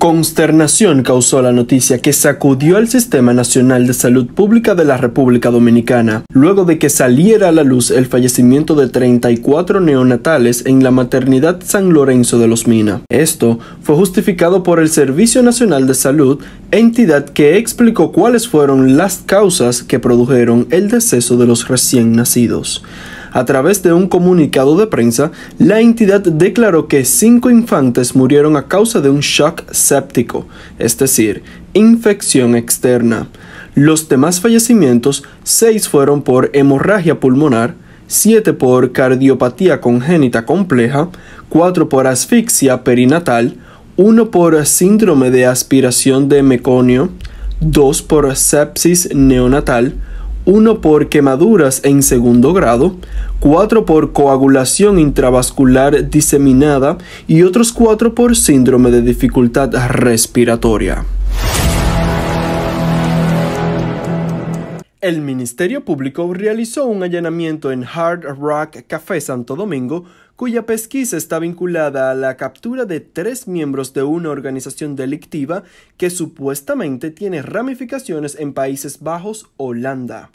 Consternación causó la noticia que sacudió al Sistema Nacional de Salud Pública de la República Dominicana, luego de que saliera a la luz el fallecimiento de 34 neonatales en la maternidad San Lorenzo de los Mina. Esto fue justificado por el Servicio Nacional de Salud, entidad que explicó cuáles fueron las causas que produjeron el deceso de los recién nacidos. A través de un comunicado de prensa, la entidad declaró que cinco infantes murieron a causa de un shock séptico, es decir, infección externa. Los demás fallecimientos, seis fueron por hemorragia pulmonar, siete por cardiopatía congénita compleja, cuatro por asfixia perinatal, uno por síndrome de aspiración de meconio, dos por sepsis neonatal, uno por quemaduras en segundo grado, cuatro por coagulación intravascular diseminada y otros cuatro por síndrome de dificultad respiratoria. El Ministerio Público realizó un allanamiento en Hard Rock Café Santo Domingo cuya pesquisa está vinculada a la captura de tres miembros de una organización delictiva que supuestamente tiene ramificaciones en Países Bajos, Holanda.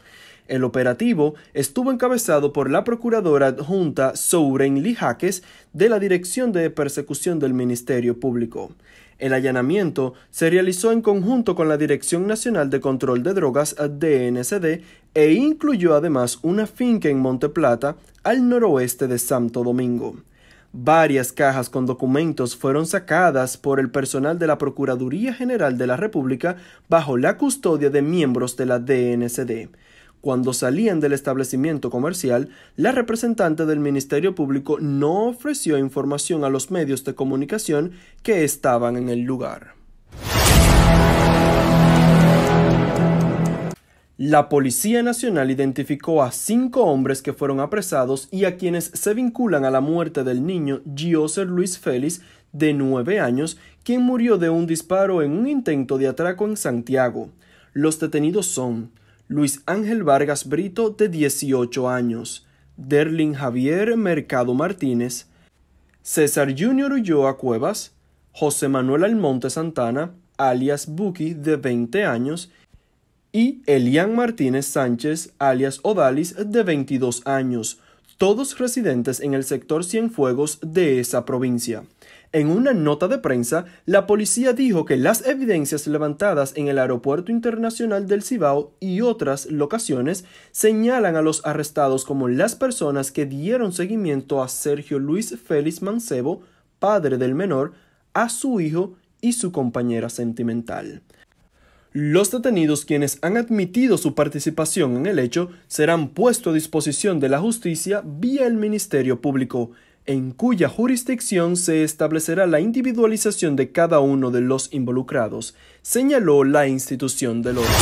El operativo estuvo encabezado por la procuradora adjunta Souren Lijaques de la Dirección de Persecución del Ministerio Público. El allanamiento se realizó en conjunto con la Dirección Nacional de Control de Drogas DNCD e incluyó además una finca en Monteplata, al noroeste de Santo Domingo. Varias cajas con documentos fueron sacadas por el personal de la Procuraduría General de la República bajo la custodia de miembros de la DNCD. Cuando salían del establecimiento comercial, la representante del Ministerio Público no ofreció información a los medios de comunicación que estaban en el lugar. La Policía Nacional identificó a cinco hombres que fueron apresados y a quienes se vinculan a la muerte del niño Gioser Luis Félix, de nueve años, quien murió de un disparo en un intento de atraco en Santiago. Los detenidos son Luis Ángel Vargas Brito, de 18 años, Derlin Javier Mercado Martínez, César Junior Ulloa Cuevas, José Manuel Almonte Santana, alias Buki, de 20 años, y Elian Martínez Sánchez, alias Odalis, de 22 años, todos residentes en el sector Cienfuegos de esa provincia. En una nota de prensa, la policía dijo que las evidencias levantadas en el Aeropuerto Internacional del Cibao y otras locaciones señalan a los arrestados como las personas que dieron seguimiento a Sergio Luis Félix Mancebo, padre del menor, a su hijo y su compañera sentimental. Los detenidos quienes han admitido su participación en el hecho serán puestos a disposición de la justicia vía el Ministerio Público, en cuya jurisdicción se establecerá la individualización de cada uno de los involucrados, señaló la institución del orden.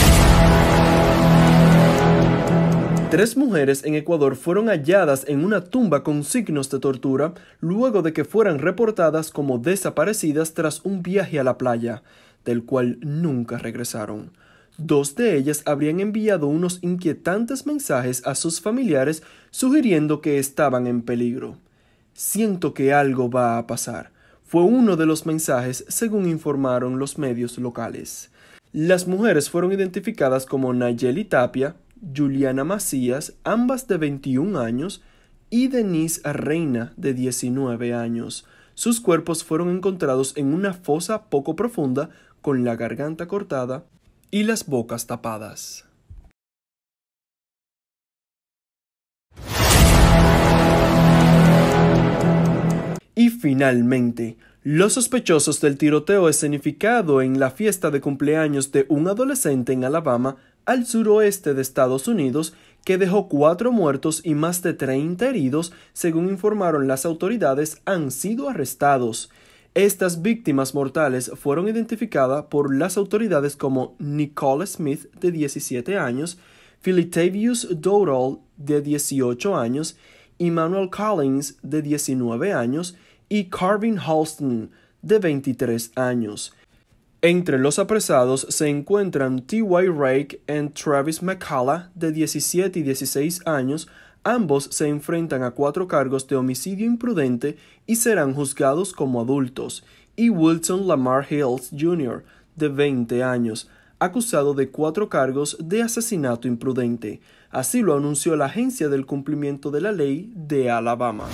Tres mujeres en Ecuador fueron halladas en una tumba con signos de tortura luego de que fueran reportadas como desaparecidas tras un viaje a la playa del cual nunca regresaron. Dos de ellas habrían enviado unos inquietantes mensajes a sus familiares sugiriendo que estaban en peligro. Siento que algo va a pasar, fue uno de los mensajes según informaron los medios locales. Las mujeres fueron identificadas como Nayeli Tapia, Juliana Macías, ambas de 21 años, y Denise Reina, de 19 años. Sus cuerpos fueron encontrados en una fosa poco profunda con la garganta cortada y las bocas tapadas. Y finalmente, los sospechosos del tiroteo escenificado en la fiesta de cumpleaños de un adolescente en Alabama, al suroeste de Estados Unidos, que dejó cuatro muertos y más de 30 heridos, según informaron las autoridades, han sido arrestados. Estas víctimas mortales fueron identificadas por las autoridades como Nicole Smith, de 17 años, Philitavius Doral, de 18 años, Emmanuel Collins, de 19 años, y Carvin Halston, de 23 años. Entre los apresados se encuentran T.Y. Rake y Travis McCalla, de 17 y 16 años, Ambos se enfrentan a cuatro cargos de homicidio imprudente y serán juzgados como adultos, y Wilson Lamar Hills Jr., de 20 años, acusado de cuatro cargos de asesinato imprudente. Así lo anunció la Agencia del Cumplimiento de la Ley de Alabama.